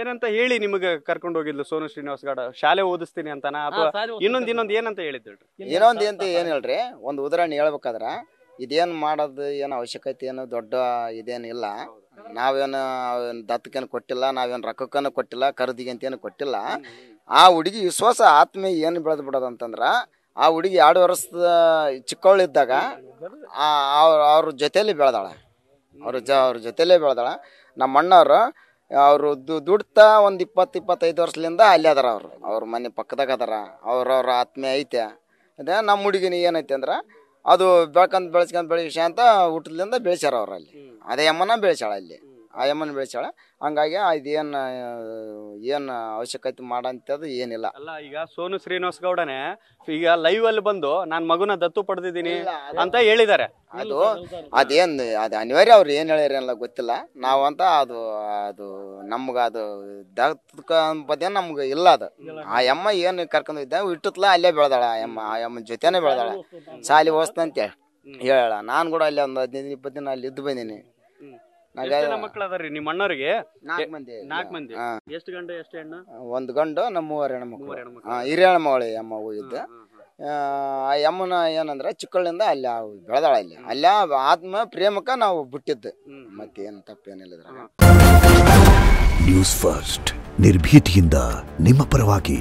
ಏನಂತ ಹೇಳಿ ನಿಮಗೆ ಕರ್ಕೊಂಡು ಹೋಗಿದ್ಲು ಸೋನು ಶ್ರೀನಿವಾಸಗಡ ಶಾಲೆ ಓದಿಸ್ತೀನಿ ಅಂತಾನ ಅಥವಾ ಇನ್ನೊಂದ್ ಇನ್ನೊಂದ್ ಏನಂತ ಅಂತ ಏನ್ ಹೇಳ್ರಿ ಒಂದು ಉದಾಹರಣೆ ಹೇಳ್ಬೇಕಾದ್ರ ಇದೇನ್ ಮಾಡೋದು ಏನು ಅವಶ್ಯಕತೆ ಏನು ದೊಡ್ಡ ಇದೇನಿಲ್ಲ ನಾವೇನು ದತ್ತಕೇನು ಕೊಟ್ಟಿಲ್ಲ ನಾವೇನು ರೊಕ್ಕಕ್ಕೇನು ಕೊಟ್ಟಿಲ್ಲ ಅಂತ ಅಂತೇನು ಕೊಟ್ಟಿಲ್ಲ ಆ ಹುಡುಗಿ ವಿಶ್ವಾಸ ಆತ್ಮೀಯ ಏನು ಬೆಳೆದು ಅಂತಂದ್ರೆ ಆ ಹುಡುಗಿ ಎರಡು ವರ್ಷದ ಚಿಕ್ಕವಳಿದ್ದಾಗ ಆ- ಅವ್ರ ಅವ್ರ ಜೊತೆಯಲ್ಲಿ ಬೆಳೆದಾಳ ಅವ್ರ ಜ ಅವ್ರ ಜೊತೆಯಲ್ಲೇ ಬೆಳೆದಾಳ ನಮ್ಮ ಅಣ್ಣವ್ರು ಅವರು ದುಡ್ತಾ ಒಂದು ಇಪ್ಪತ್ತು ಇಪ್ಪತ್ತೈದು ವರ್ಷದಿಂದ ಅಲ್ಲಿ ಅದಾರ ಅವರು ಅವ್ರ ಮನೆ ಪಕ್ಕದಾಗ ಅದಾರ ಅವ್ರವ್ರ ಆತ್ಮೆ ಐತೆ ಅದೇ ನಮ್ಮ ಹುಡುಗಿನ ಏನೈತೆ ಅಂದ್ರೆ ಅದು ಬೆಳ್ಕಂತ ಬೆಳ್ಸ್ಕೊಂಡು ವಿಷಯ ಅಂತ ಊಟದಿಂದ ಬೆಳೆಸ್ಯಾರ ಅವರಲ್ಲಿ ಅಲ್ಲಿ ಅದೇ ಅಮ್ಮನ ಬೆಳೆಸ್ಯಾಳ ಅಲ್ಲಿ ಆಯಮ್ಮನ ಬೆಳೆಸ್ಯಾಳ ಹಂಗಾಗಿ ಇದೇನು ಏನು ಅವಶ್ಯಕತೆ ಮಾಡೋಂಥದ್ದು ಏನಿಲ್ಲ ಅಲ್ಲ ಈಗ ಸೋನು ಶ್ರೀನಿವಾಸ ಗೌಡನೇ ಈಗ ಲೈವ್ ಅಲ್ಲಿ ಬಂದು ನಾನು ಮಗುನ ದತ್ತು ಪಡೆದಿದ್ದೀನಿ ಅಂತ ಹೇಳಿದ್ದಾರೆ ಅದು ಅದೇನು ಅದು ಅನಿವಾರ್ಯ ಅವ್ರು ಏನು ಹೇಳ್ಯಾರಲ್ಲ ಗೊತ್ತಿಲ್ಲ ನಾವಂತ ಅದು ಅದು ನಮ್ಗೆ ಅದು ದತ್ತಕ ಬಗ್ಗೆ ನಮ್ಗೆ ಇಲ್ಲ ಅದು ಆ ಅಮ್ಮ ಏನು ಕರ್ಕೊಂಡು ಇದ್ದ ಅಲ್ಲೇ ಬೆಳೆದಾಳ ಆ ಯಮ್ಮ ಆ ಯಮ್ಮನ ಜೊತೆನೇ ಬೆಳೆದಾಳ ಸಾಲಿ ಓದಿಸ್ತಂತೆ ಹೇಳ ನಾನು ಕೂಡ ಅಲ್ಲಿ ಒಂದು ಹದಿನೈದು ಇಪ್ಪತ್ತು ದಿನ ಅಲ್ಲಿ ಇದ್ದು ಬಂದೀನಿ ನಿಮ್ಮ ಒಂದು ಗಂಡು ನಮ್ಮ ಮೂವರು ಹೆಣ್ಮಕ್ಳು ಅಮ್ಮ ಆ ಯಮ್ಮನ ಏನಂದ್ರೆ ಚಿಕ್ಕಳಿಂದ ಅಲ್ಲಿ ಬೆಳದಾಳ ಅಲ್ಲಿ ಅಲ್ಲ ಆತ್ಮ ಪ್ರೇಮಕ ನಾವು ಬಿಟ್ಟಿದ್ದು ಮತ್ತೇನು ತಪ್ಪೇನಿಲ್ಲ ನ್ಯೂಸ್ ಫಸ್ಟ್ ನಿರ್ಭೀತಿಯಿಂದ ನಿಮ್ಮ ಪರವಾಗಿ